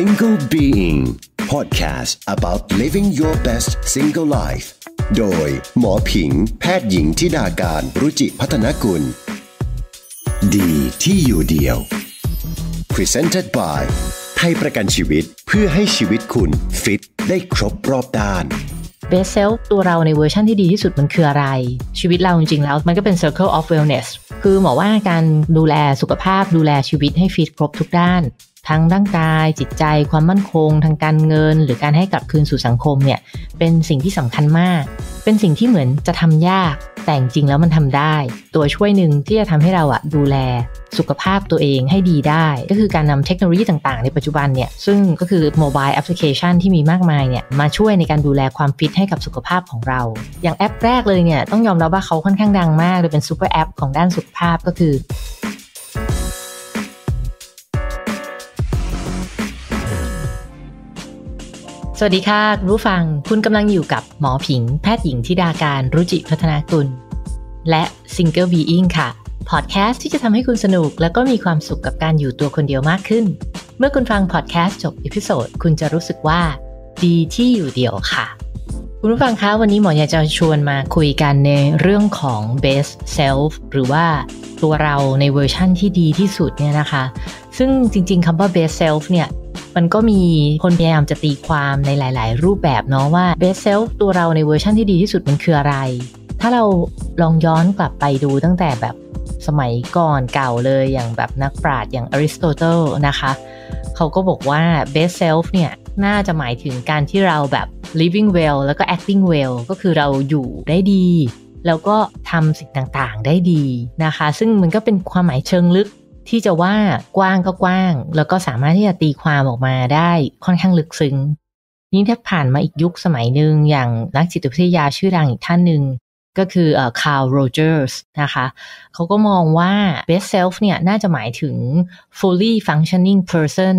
Single Being Podcast about living your best single life โดยหมอผิงแพทย์หญิงทิดาการรุจิพัฒนกุลดีที่อยู่เดียว Presented by ไทยประกันชีวิตเพื่อให้ชีวิตคุณฟิตได้ครบรอบด้านเบสเซลตัวเราในเวอร์ชันที่ดีที่สุดมันคืออะไร ชีวิตเราจริงๆแล้วมันก็เป็น Circle of Wellness คือหมอว่าการดูแลสุขภาพ ดูแลชีวิตให้ฟิตครบทุกด้านทั้งร่างกาย จิตใจความมั่นคง ทางการเงิน หรือการให้กลับคืนสู่สังคมเนี่ยเป็นสิ่งที่สำคัญมาก เป็นสิ่งที่เหมือนจะทำยากแต่จริงแล้วมันทำได้ ตัวช่วยหนึ่งที่จะทำให้เราอะดูแลสุขภาพตัวเองให้ดีได้ ก็คือการนำเทคโนโลยีต่างๆในปัจจุบันเนี่ยซึ่งก็คือโมบายแอปพลิเคชันที่มีมากมายเนี่ยมาช่วยในการดูแลความฟิตให้กับสุขภาพของเรา อย่างแอปแรกเลยเนี่ยต้องยอมรับว่าเขาค่อนข้างดังมากเลยเป็นซูเปอร์แอปของด้านสุขภาพก็คือวัสดีค่ะรผู้ฟังคุณกำลังอยู่กับหมอผิง แพทย์หญิงธิดาการรุจิพัฒนากุลและ Single Being ค่ะ พอดแคสต์ที่จะทำให้คุณสนุกและก็มีความสุขกับการอยู่ตัวคนเดียวมากขึ้น เมื่อคุณฟังพอดแคสต์จบอีพิโซดคุณจะรู้สึกว่า ดีที่อยู่เดียวค่ะ คุณผู้ฟังคะวันนี้หมออยากจะชวนมาคุยกันในเรื่องของ best self หรือว่าตัวเราในเวอร์ชั่นที่ดีที่สุดเนี่ยนะคะ ซึ่งจริงๆคำว่า best self เนี่ยมันก็มีคนพยายามจะตีความในหลายๆ รูปแบบเนาะว่า best self ตัวเราในเวอร์ชันที่ดีที่สุดมันคืออะไร ถ้าเราลองย้อนกลับไปดูตั้งแต่แบบสมัยก่อนเก่าเลยอย่างแบบนักปราชญ์อย่างอริสโตเติลนะคะเขาก็บอกว่า best self เนี่ยน่าจะหมายถึงการที่เราแบบ living well แล้วก็ acting well ก็คือเราอยู่ได้ดีแล้วก็ทำสิ่งต่างๆได้ดีนะคะ ซึ่งมันก็เป็นความหมายเชิงลึกที่จะว่ากว้างก็กว้าง แล้วก็สามารถที่จะตีความออกมาได้ค่อนข้างลึกซึ้งยิ่งถ้าผ่านมาอีกยุคสมัยหนึ่งอย่างนักจิตวิทยาชื่อดังอีกท่านหนึ่งก็คือเออ่คาร์ลโรเจอร์สนะคะเขาก็มองว่า best self เนี่ยน่าจะหมายถึง fully functioning person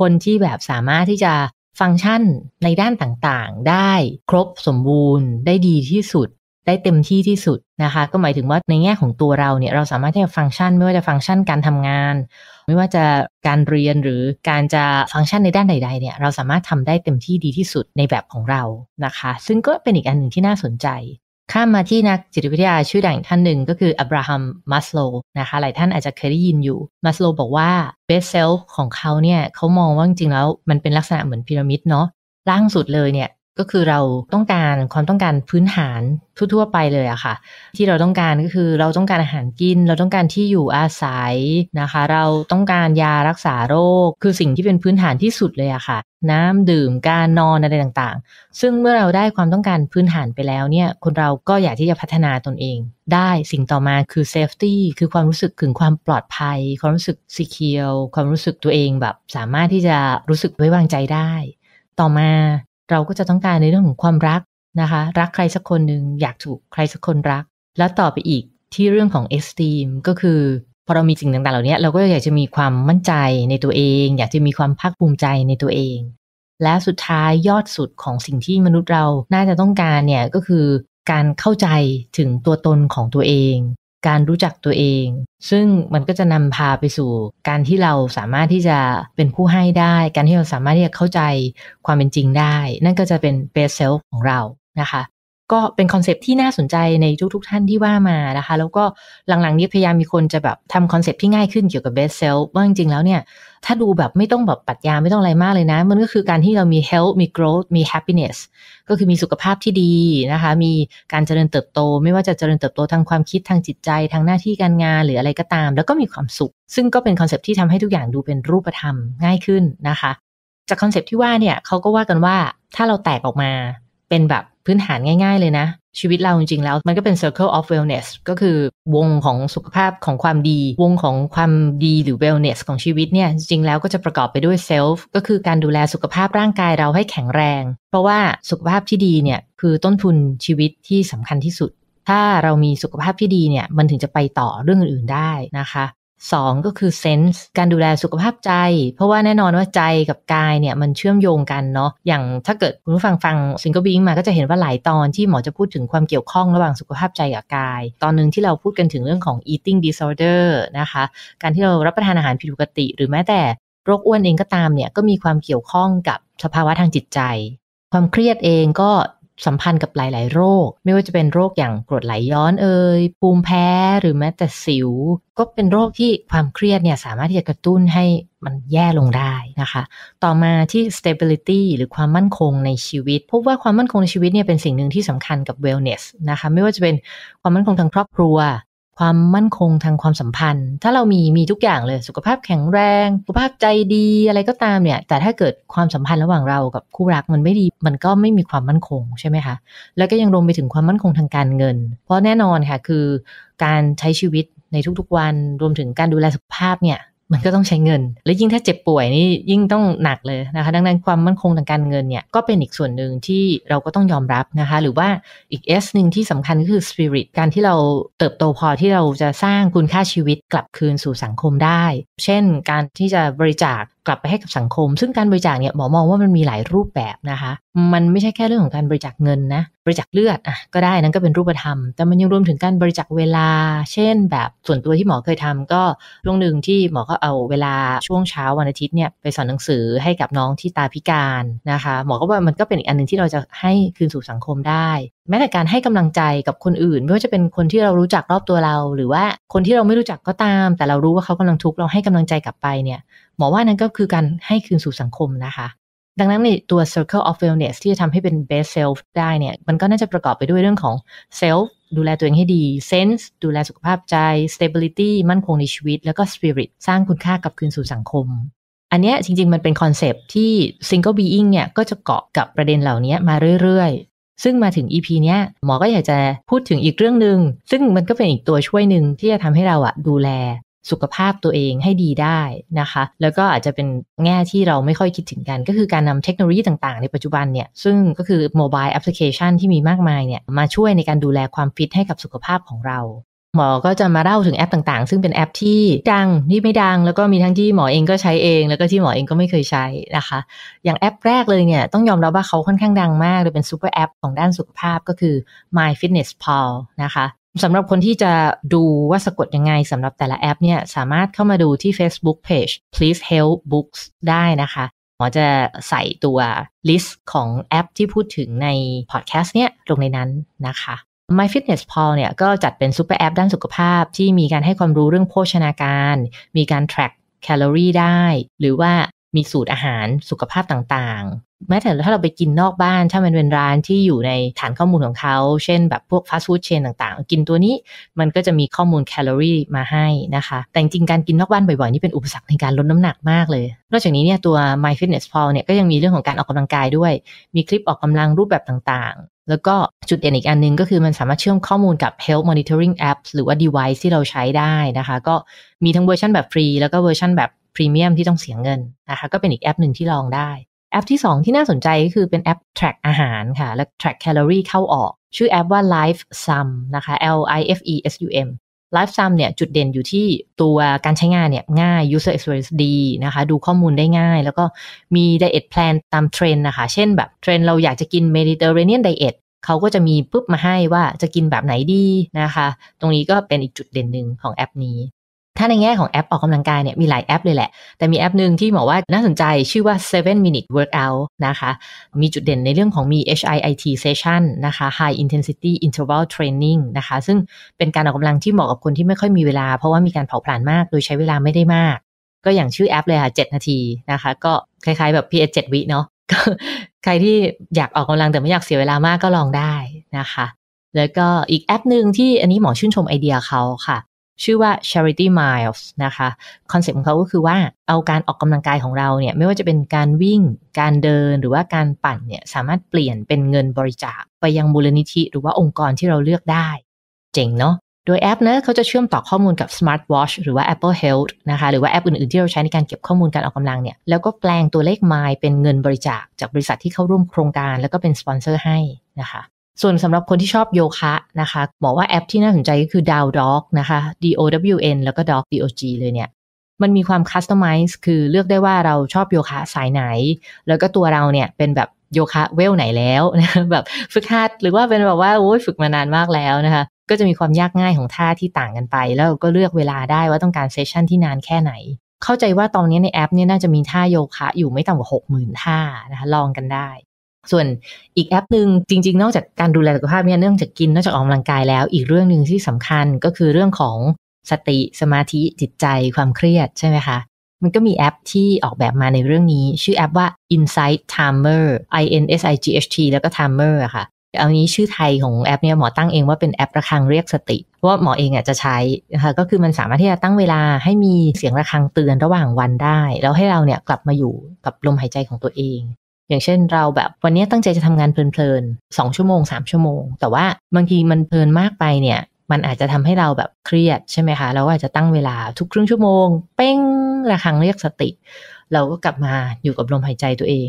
คนที่แบบสามารถที่จะฟังก์ชันในด้านต่างๆ ได้ครบสมบูรณ์ได้ดีที่สุดได้เต็มที่ที่สุดนะคะ ก็หมายถึงว่าในแง่ของตัวเราเนี่ยเราสามารถที่จะฟังก์ชันไม่ว่าจะฟังก์ชันการทำงาน ไม่ว่าจะการเรียนหรือการจะฟังก์ชันในด้านใดๆเนี่ยเราสามารถทำได้เต็มที่ดีที่สุดในแบบของเรานะคะ ซึ่งก็เป็นอีกอันหนึ่งที่น่าสนใจ ข้ามมาที่นักจิตวิทยาชื่อดังท่านหนึ่งก็คืออับราฮัมมัสโลนะคะหลายท่านอาจจะเคยได้ยินอยู่มัสโลบอกว่าเบสเซลของเขาเนี่ยเขามองว่าจริงๆแล้วมันเป็นลักษณะเหมือนพีระมิดเนาะล่างสุดเลยเนี่ยก็คือเราต้องการความต้องการพื้นฐานทั่วๆไปเลยอะค่ะ ที่เราต้องการก็คือเราต้องการอาหารกิน เราต้องการที่อยู่อาศัยนะคะ เราต้องการยารักษาโรค คือสิ่งที่เป็นพื้นฐานที่สุดเลยอะค่ะ น้ำดื่ม การนอนอะไรต่าง ๆ ซึ่งเมื่อเราได้ความต้องการพื้นฐานไปแล้วเนี่ยคนเราก็อยากที่จะพัฒนาตนเอง ได้สิ่งต่อมาคือเซฟตี้คือความรู้สึกถึงความปลอดภัย ความรู้สึกีเคียวความรู้สึกตัวเองแบบสามารถที่จะรู้สึกไว้วางใจได้ ต่อมาเราก็จะต้องการในเรื่องของความรักนะคะ รักใครสักคนหนึ่งอยากถูกใครสักคนรัก แล้วต่อไปอีกที่เรื่องของเอสตีมก็คือ พอเรามีสิ่งต่างๆเหล่านี้เราก็อยากจะมีความมั่นใจในตัวเอง อยากจะมีความภาคภูมิใจในตัวเอง และสุดท้ายยอดสุดของสิ่งที่มนุษย์เราน่าจะต้องการเนี่ย ก็คือการเข้าใจถึงตัวตนของตัวเองการรู้จักตัวเอง ซึ่งมันก็จะนำพาไปสู่การที่เราสามารถที่จะเป็นผู้ให้ได้ การที่เราสามารถที่จะเข้าใจความเป็นจริงได้ นั่นก็จะเป็น best self ของเรานะคะก็เป็นคอนเซปที่น่าสนใจในทุกๆ ท่านที่ว่ามานะคะ แล้วก็หลังๆนี้พยายามมีคนจะแบบทำคอนเซปที่ง่ายขึ้นเกี่ยวกับเบสเซลว่าจริงๆแล้วเนี่ยถ้าดูแบบไม่ต้องแบบปัดยาไม่ต้องอะไรมากเลยนะ มันก็คือการที่เรามี health มี growth มี happiness ก็คือมีสุขภาพที่ดีนะคะ มีการเจริญเติบโต ไม่ว่าจะเจริญเติบโตทางความคิดทางจิตใจ ทางหน้าที่การงานหรืออะไรก็ตาม แล้วก็มีความสุข ซึ่งก็เป็นคอนเซปที่ทำให้ทุกอย่างดูเป็นรูปธรรมง่ายขึ้นนะคะ จากคอนเซปที่ว่าเนี่ยเขาก็ว่ากันว่าถ้าเราแตกออกมาเป็นแบบพื้นฐานง่าย ๆ เลยนะ ชีวิตเราจริงๆแล้ว มันก็เป็น circle of wellness ก็คือวงของสุขภาพของความดี วงของความดีหรือ wellness ของชีวิตเนี่ยจริงๆแล้วก็จะประกอบไปด้วย self ก็คือการดูแลสุขภาพร่างกายเราให้แข็งแรง เพราะว่าสุขภาพที่ดีเนี่ยคือต้นทุนชีวิตที่สำคัญที่สุด ถ้าเรามีสุขภาพที่ดีเนี่ยมันถึงจะไปต่อเรื่องอื่น ๆได้นะคะสองก็คือเซนส์การดูแลสุขภาพใจ เพราะว่าแน่นอนว่าใจกับกายเนี่ยมันเชื่อมโยงกันเนาะอย่างถ้าเกิดคุณผู้ฟังฟังซิงเกิลบิงมาก็จะเห็นว่าหลายตอนที่หมอจะพูดถึงความเกี่ยวข้องระหว่างสุขภาพใจกับกาย ตอนหนึ่งที่เราพูดกันถึงเรื่องของ eating disorder นะคะ การที่เรารับประทานอาหารผิดปกติหรือแม้แต่ โรคอ้วนเองก็ตามเนี่ยก็มีความเกี่ยวข้องกับสภาวะทางจิตใจ ความเครียดเองก็สัมพันธ์กับหลาย ๆ โรค ไม่ว่าจะเป็นโรคอย่างกรดไหลย้อนเอ่ยภูมิแพ้หรือแม้แต่สิว ก็เป็นโรคที่ความเครียดเนี่ยสามารถที่จะกระตุ้นให้มันแย่ลงได้นะคะ ต่อมาที่ stability หรือความมั่นคงในชีวิต พบว่าความมั่นคงในชีวิตเนี่ยเป็นสิ่งหนึ่งที่สำคัญกับ wellness นะคะไม่ว่าจะเป็นความมั่นคงทางครอบครัวความมั่นคงทางความสัมพันธ์ ถ้าเรามีมีทุกอย่างเลยสุขภาพแข็งแรงสุขภาพใจดีอะไรก็ตามเนี่ยแต่ถ้าเกิดความสัมพันธ์ระหว่างเรากับคู่รักมันไม่ดี มันก็ไม่มีความมั่นคงใช่ไหมคะแล้วก็ยังรวมไปถึงความมั่นคงทางการเงิน เพราะแน่นอนค่ะคือการใช้ชีวิตในทุกๆวัน รวมถึงการดูแลสุขภาพเนี่ยมันก็ต้องใช้เงิน และยิ่งถ้าเจ็บป่วยนี่ ยิ่งต้องหนักเลยนะคะ ดังนั้นความมั่นคงทางการเงินเนี่ย ก็เป็นอีกส่วนหนึ่งที่เราก็ต้องยอมรับนะคะ หรือว่าอีกเอสหนึ่งที่สำคัญก็คือสปิริตการที่เราเติบโตพอที่เราจะสร้างคุณค่าชีวิตกลับคืนสู่สังคมได้ เช่นการที่จะบริจาคกลับไปให้กับสังคม ซึ่งการบริจาคเนี่ยหมอมองว่ามันมีหลายรูปแบบนะคะ มันไม่ใช่แค่เรื่องของการบริจาคเงินนะ บริจาคเลือดอ่ะก็ได้นั่นก็เป็นรูปธรรม แต่มันยังรวมถึงการบริจาคเวลา เช่นแบบส่วนตัวที่หมอเคยทำก็ช่วงหนึ่งที่หมอ ก็เอาเวลาช่วงเช้าวันอาทิตย์เนี่ยไปสอนหนังสือให้กับน้องที่ตาพิการนะคะ หมอก็ว่ามันก็เป็นอีกอันหนึ่งที่เราจะให้คืนสู่สังคมได้ แม้แต่การให้กำลังใจกับคนอื่นไม่ว่าจะเป็นคนที่เรารู้จักรอบตัวเรา หรือว่าคนที่เราไม่รู้จักก็ตาม แต่เรารู้ว่าเขากำลังทุกข์เราให้กำลังใจกลับไปเนี่ยหมอว่านั้นก็คือการให้คืนสู่สังคมนะคะ ดังนั้นในตัว circle of wellness ที่จะทำให้เป็น best self ได้เนี่ย มันก็น่าจะประกอบไปด้วยเรื่องของ self ดูแลตัวเองให้ดี sense ดูแลสุขภาพใจ stability มั่นคงในชีวิต แล้วก็ spirit สร้างคุณค่ากับคืนสู่สังคม อันนี้จริงๆ มันเป็นคอนเซปที่ single being เนี่ยก็จะเกาะกับประเด็นเหล่านี้มาเรื่อยๆ ซึ่งมาถึง EP เนี้ยหมอก็อยากจะพูดถึงอีกเรื่องหนึง่งซึ่งมันก็เป็นอีกตัวช่วยหนึ่งที่จะทำให้เราอะดูแลสุขภาพตัวเองให้ดีได้นะคะ แล้วก็อาจจะเป็นแง่ที่เราไม่ค่อยคิดถึงกัน ก็คือการนำเทคโนโลยีต่างๆในปัจจุบันเนี่ย ซึ่งก็คือโมบายแอปพลิเคชันที่มีมากมายเนี่ยมาช่วยในการดูแลความฟิตให้กับสุขภาพของเรา หมอก็จะมาเล่าถึงแอปต่าง ๆ ซึ่งเป็นแอปที่ดังที่ไม่ดัง แล้วก็มีทั้งที่หมอเองก็ใช้เอง แล้วก็ที่หมอเองก็ไม่เคยใช้นะคะ อย่างแอปแรกเลยเนี่ยต้องยอมรับว่าเขาค่อนข้างดังมากเลยเป็นซูเปอร์แอปของด้านสุขภาพก็คือ My Fitness Pal นะคะสำหรับคนที่จะดูว่าสะกดยังไงสำหรับแต่ละแอปเนี่ยสามารถเข้ามาดูที่ Facebook Page please help books ได้นะคะ หมอจะใส่ตัวลิสต์ของแอปที่พูดถึงในพอดแคสต์เนี้ยลงในนั้นนะคะ MyFitnessPal เนี่ยก็จัดเป็นซูเปอร์แอปด้านสุขภาพที่มีการให้ความรู้เรื่องโภชนาการ มีการ track แคลอรี่ได้หรือว่ามีสูตรอาหารสุขภาพต่างแม้แต่ถ้าเราไปกินนอกบ้านถ้ามันเป็นร้านที่อยู่ในฐานข้อมูลของเขา เช่นแบบพวกฟาสต์ฟู้ดเชนต่างๆ กินตัวนี้มันก็จะมีข้อมูลแคลอรี่มาให้นะคะ แต่จริงการกินนอกบ้านบ่อย ๆ นี่เป็นอุปสรรคในการลดน้ำหนักมากเลย นอกจากนี้เนี่ยตัว My Fitness Pal เนี่ยก็ยังมีเรื่องของการออกกำลังกายด้วย มีคลิปออกกำลังรูปแบบต่างๆ แล้วก็จุดเด่นอีกอันนึงก็คือมันสามารถเชื่อมข้อมูลกับ health monitoring app หรือว่า device ที่เราใช้ได้นะคะ ก็มีทั้งเวอร์ชันแบบฟรีแล้วก็เวอร์ชันแบบพรีเมียมที่ต้องเสียเงินนะคะ ก็เป็นอีกแอปหนึ่งที่ลองได้แอปที่ 2 ที่น่าสนใจก็คือเป็นแอป track อาหารค่ะ และ track calorie เข้าออก ชื่อแอปว่า Life Sum นะคะ L I F E S U M Life Sum เนี่ยจุดเด่นอยู่ที่ตัวการใช้งานเนี่ยง่าย user experience ดีนะคะ ดูข้อมูลได้ง่าย แล้วก็มี diet plan ตามเทรนนะคะ เช่นแบบเทรนเราอยากจะกิน Mediterranean diet เขาก็จะมีปุ๊บมาให้ว่าจะกินแบบไหนดีนะคะ ตรงนี้ก็เป็นอีกจุดเด่นหนึ่งของแอปนี้ถ้าในแง่ของแอปออกกำลังกายเนี่ยมีหลายแอปเลยแหละ แต่มีแอปหนึ่งที่บอกว่าน่าสนใจชื่อว่า7 minute workout นะคะ มีจุดเด่นในเรื่องของมี HIIT session นะคะ high intensity interval training นะคะ ซึ่งเป็นการออกกำลังที่เหมาะกับคนที่ไม่ค่อยมีเวลาเพราะว่ามีการเผาผลาญมาก โดยใช้เวลาไม่ได้มาก ก็อย่างชื่อแอปเลยค่ะ 7 นาทีนะคะ ก็คล้ายๆแบบ PS 7วิเนาะใครที่อยากออกกำลังแต่ไม่อยากเสียเวลามากก็ลองได้นะคะ แล้วก็อีกแอปหนึ่งที่อันนี้หมอชื่นชมไอเดียเขาค่ะชื่อว่า Charity Miles นะคะ คอนเซปต์ของเขาก็คือว่า เอาการออกกำลังกายของเราเนี่ยไม่ว่าจะเป็นการวิ่ง การเดิน หรือว่าการปั่นเนี่ยสามารถเปลี่ยนเป็นเงินบริจาคไปยังมูลนิธิ หรือว่าองค์กรที่เราเลือกได้ เจ๋งเนาะโดยแอปนะเขาจะเชื่อมต่อข้อมูลกับ smartwatch หรือว่า Apple Health นะคะ หรือว่าแอปอื่นๆ ที่เราใช้ในการเก็บข้อมูลการออกกำลังเนี่ยแล้วก็แปลงตัวเลขไมล์เป็นเงินบริจาคจากบริษัทที่เข้าร่วมโครงการ แล้วก็เป็นสปอนเซอร์ให้นะคะส่วนสำหรับคนที่ชอบโยคะนะคะบอกว่าแอปที่น่าสนใจก็คือ Dow Dog นะคะ D O W N แล้วก็ Dog D O G เลยเนี่ย มันมีความคัสตอมไมซ์คือเลือกได้ว่าเราชอบโยคะสายไหน แล้วก็ตัวเราเนี่ยเป็นแบบโยคะเวลไหนแล้วนะแบบฝึกหัดหรือว่าเป็นแบบว่าโอ้ยฝึกมานานมากแล้วนะคะ ก็จะมีความยากง่ายของท่าที่ต่างกันไป แล้วก็เลือกเวลาได้ว่าต้องการเซสชันที่นานแค่ไหนเข้าใจว่าตอนนี้ในแอปนี่น่าจะมีท่าโยคะ อยู่ไม่ต่ำกว่าหกหมื่นท่านะคะลองกันได้ส่วนอีกแอปหนึ่งจริงๆ นอกจากการดูแลสุขภาพเนี่ยเนื่องจากกินนอกจากออกกำลังกายแล้วอีกเรื่องหนึ่งที่สำคัญก็คือเรื่องของสติสมาธิจิตใจความเครียดใช่ไหมคะ มันก็มีแอปที่ออกแบบมาในเรื่องนี้ ชื่อแอปว่า Insight Timer I N S I G H T แล้วก็ Timer อะค่ะเอานี้ชื่อไทยของแอปเนี่ยหมอตั้งเองว่าเป็นแอประฆังเรียกสติ เพราะว่าหมอเองอ่ะจะใช้นะคะก็คือมันสามารถที่จะตั้งเวลาให้มีเสียงระฆังเตือนระหว่างวันได้แล้วให้เราเนี่ยกลับมาอยู่กับลมหายใจของตัวเองอย่างเช่นเราแบบวันนี้ตั้งใจจะทำงานเพลินๆสองชั่วโมงสามชั่วโมง แต่ว่าบางทีมันเพลินมากไปเนี่ยมันอาจจะทำให้เราแบบเครียดใช่ไหมคะเราก็อาจจะตั้งเวลาทุกครึ่งชั่วโมง เป้งระคังเรียกสติ เราก็กลับมาอยู่กับลมหายใจตัวเอง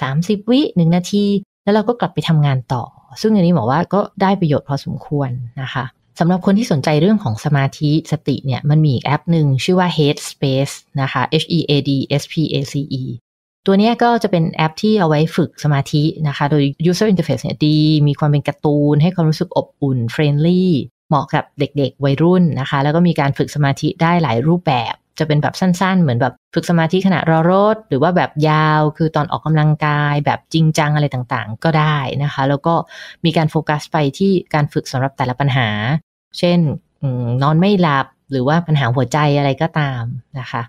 30 วิหนึ่งนาทีแล้วเราก็กลับไปทำงานต่อ ซึ่งอันนี้บอกว่าก็ได้ประโยชน์พอสมควรนะคะสำหรับคนที่สนใจเรื่องของสมาธิสติเนี่ยมันมีอีกแอปหนึ่งชื่อว่า Headspace นะคะ H E A D S P A C E ตัวนี้ก็จะเป็นแอปที่เอาไว้ฝึกสมาธินะคะ โดย user interface เนี่ยดี มีความเป็นการ์ตูนให้ความรู้สึกอบอุ่น friendly เหมาะกับเด็กๆ วัยรุ่นนะคะ แล้วก็มีการฝึกสมาธิได้หลายรูปแบบจะเป็นแบบสั้นๆ เหมือนแบบฝึกสมาธิขณะรอรถ หรือว่าแบบยาวคือตอนออกกำลังกาย แบบจริงจังอะไรต่างๆ ก็ได้นะคะ แล้วก็มีการโฟกัสไปที่การฝึกสำหรับแต่ละปัญหา เช่นนอนไม่หลับหรือว่าปัญหาหัวใจอะไรก็ตามนะคะ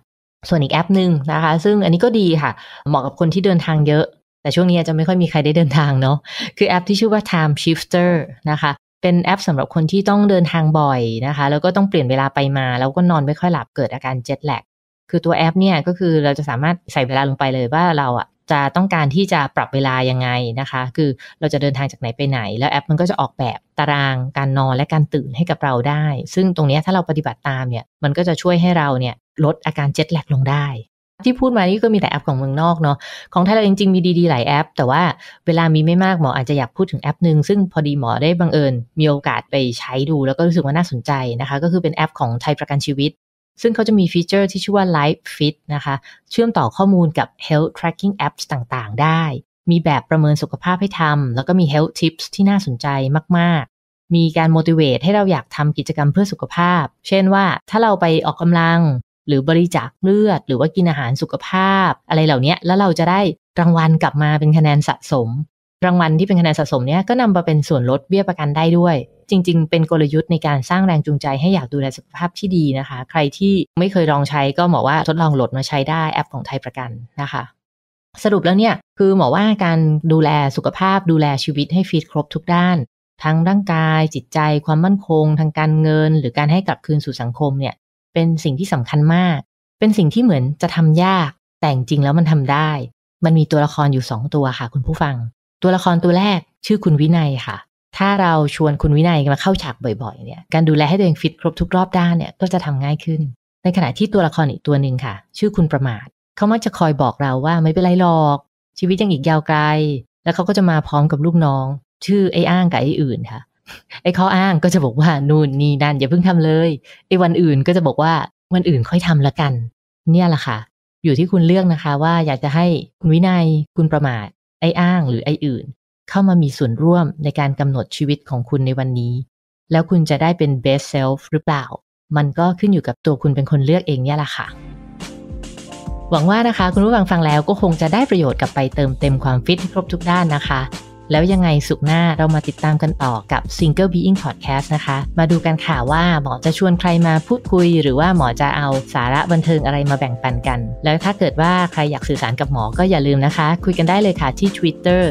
ส่วนอีกแอปหนึ่งนะคะ ซึ่งอันนี้ก็ดีค่ะ เหมาะกับคนที่เดินทางเยอะ แต่ช่วงนี้จจะไม่ค่อยมีใครได้เดินทางเนาะคือแอปที่ชื่อว่า Time Shifter นะคะเป็นแอปสำหรับคนที่ต้องเดินทางบ่อยนะคะ แล้วก็ต้องเปลี่ยนเวลาไปมาแล้วก็นอนไม่ค่อยหลับเกิดอาการเจ็ตแลกคือตัวแอปเนี่ยก็คือเราจะสามารถใส่เวลาลงไปเลยว่าเราอ่ะจะต้องการที่จะปรับเวลายังไงนะคะ คือเราจะเดินทางจากไหนไปไหน แล้วแอปมันก็จะออกแบบตารางการนอนและการตื่นให้กับเราได้ ซึ่งตรงนี้ถ้าเราปฏิบัติตามเนี่ยมันก็จะช่วยให้เราเนี่ยลดอาการเจ็ตแลกลงได้ ที่พูดมานี่ก็มีแต่แอปของเมืองนอกเนาะ ของไทยเราจริงๆ มีดี ๆ หลายแอป แต่ว่าเวลามีไม่มากหมออาจจะอยากพูดถึงแอปหนึ่ง ซึ่งพอดีหมอได้บังเอิญ มีโอกาสไปใช้ดูแล้วก็รู้สึกว่าน่าสนใจนะคะ ก็คือเป็นแอปของไทยประกันชีวิต ซึ่งเขาจะมีฟีเจอร์ที่ชื่อว่า Life Fit นะคะ เชื่อมต่อข้อมูลกับ Health Tracking Apps ต่างๆ ได้ มีแบบประเมินสุขภาพให้ทำแล้วก็มี Health Tips ที่น่าสนใจมาก ๆ มีการ motivate ให้เราอยากทำกิจกรรมเพื่อสุขภาพ เช่นว่าถ้าเราไปออกกำลังหรือบริจาคเลือด หรือว่ากินอาหารสุขภาพ อะไรเหล่านี้แล้วเราจะได้รางวัลกลับมาเป็นคะแนนสะสม รางวัลที่เป็นคะแนนสะสมเนี้ยก็นำมาเป็นส่วนลดเบี้ยประกันได้ด้วย จริงๆ เป็นกลยุทธ์ในการสร้างแรงจูงใจให้อยากดูแลสุขภาพที่ดีนะคะ ใครที่ไม่เคยลองใช้ก็หมอว่าทดลองโหลดมาใช้ได้แอปของไทยประกันนะคะ สรุปแล้วเนี่ยคือหมอว่าการดูแลสุขภาพ ดูแลชีวิต ให้ฟีดครบทุกด้าน ทั้งร่างกายจิตใจ ความมั่นคง ทางการเงิน หรือการให้กลับคืนสู่สังคมเนี่ยเป็นสิ่งที่สำคัญมาก เป็นสิ่งที่เหมือนจะทำยากแต่จริงแล้วมันทำได้ มันมีตัวละครอยู่ 2 ตัวค่ะคุณผู้ฟัง ตัวละครตัวแรกชื่อคุณวินัยค่ะ ถ้าเราชวนคุณวินัยมาเข้าฉากบ่อยๆเนี่ย การดูแลให้ตัวเองฟิตครบทุกรอบด้านเนี่ยก็จะทำง่ายขึ้น ในขณะที่ตัวละครอีกตัวหนึ่งค่ะ ชื่อคุณประมาท เขามักจะคอยบอกเราว่าไม่เป็นไรหรอก ชีวิตยังอีกยาวไกล แล้วเขาก็จะมาพร้อมกับลูกน้อง ชื่อไอ้อ้างกับไอ้อื่นค่ะไอ้ข้ออ้างก็จะบอกว่า นู่นนี่นั่นอย่าเพิ่งทำเลยไอ้วันอื่นก็จะบอกว่าวันอื่นค่อยทำละกัน เนี่ยแหละค่ะ อยู่ที่คุณเลือกนะคะว่าอยากจะให้คุณวินัย คุณประมาท ไอ้อ้าง หรือไอ้อื่น เข้ามามีส่วนร่วมในการกำหนดชีวิตของคุณในวันนี้ แล้วคุณจะได้เป็น best self หรือเปล่า มันก็ขึ้นอยู่กับตัวคุณเป็นคนเลือกเองเนี่ยแหละค่ะหวังว่านะคะคุณผู้ฟังฟังแล้วก็คงจะได้ประโยชน์กลับไปเติมเต็มความฟิตครบทุกด้านนะคะแล้วยังไงสุขหน้าเรามาติดตามกันต่อกับ Single Being Podcast นะคะ มาดูกันค่ะว่าหมอจะชวนใครมาพูดคุย หรือว่าหมอจะเอาสาระบันเทิงอะไรมาแบ่งปันกัน แล้วถ้าเกิดว่าใครอยากสื่อสารกับหมอก็อย่าลืมนะคะ คุยกันได้เลยค่ะที่ Twitter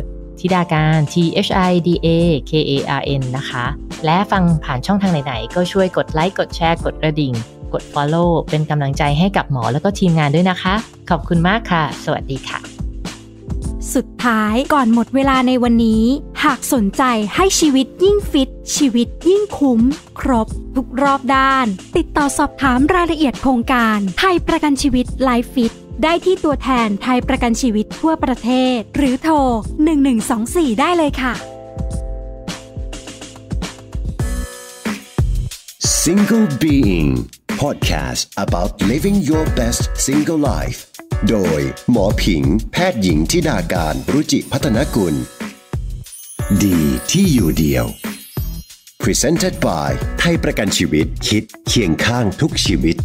ธิดาการ T H I D A K A R N นะคะ และฟังผ่านช่องทางไหนๆ ก็ช่วยกดไลค์กดแชร์กดกระดิ่ง กด Follow เป็นกำลังใจให้กับหมอแล้วก็ทีมงานด้วยนะคะ ขอบคุณมากค่ะ สวัสดีค่ะสุดท้ายก่อนหมดเวลาในวันนี้ หากสนใจให้ชีวิตยิ่งฟิต ชีวิตยิ่งคุ้มครบ ทุกรอบด้าน ติดต่อสอบถามรายละเอียดโครงการ ไทยประกันชีวิตไลฟ์ฟิตได้ที่ตัวแทนไทยประกันชีวิตทั่วประเทศ หรือโทร1124 ได้เลยค่ะ Single Being podcast about living your best single life โดยหมอผิงแพทย์หญิงทิดาการรุจิพัฒนกุล ดีที่อยู่เดียว Presented by ไทยประกันชีวิตคิดเคียงข้างทุกชีวิต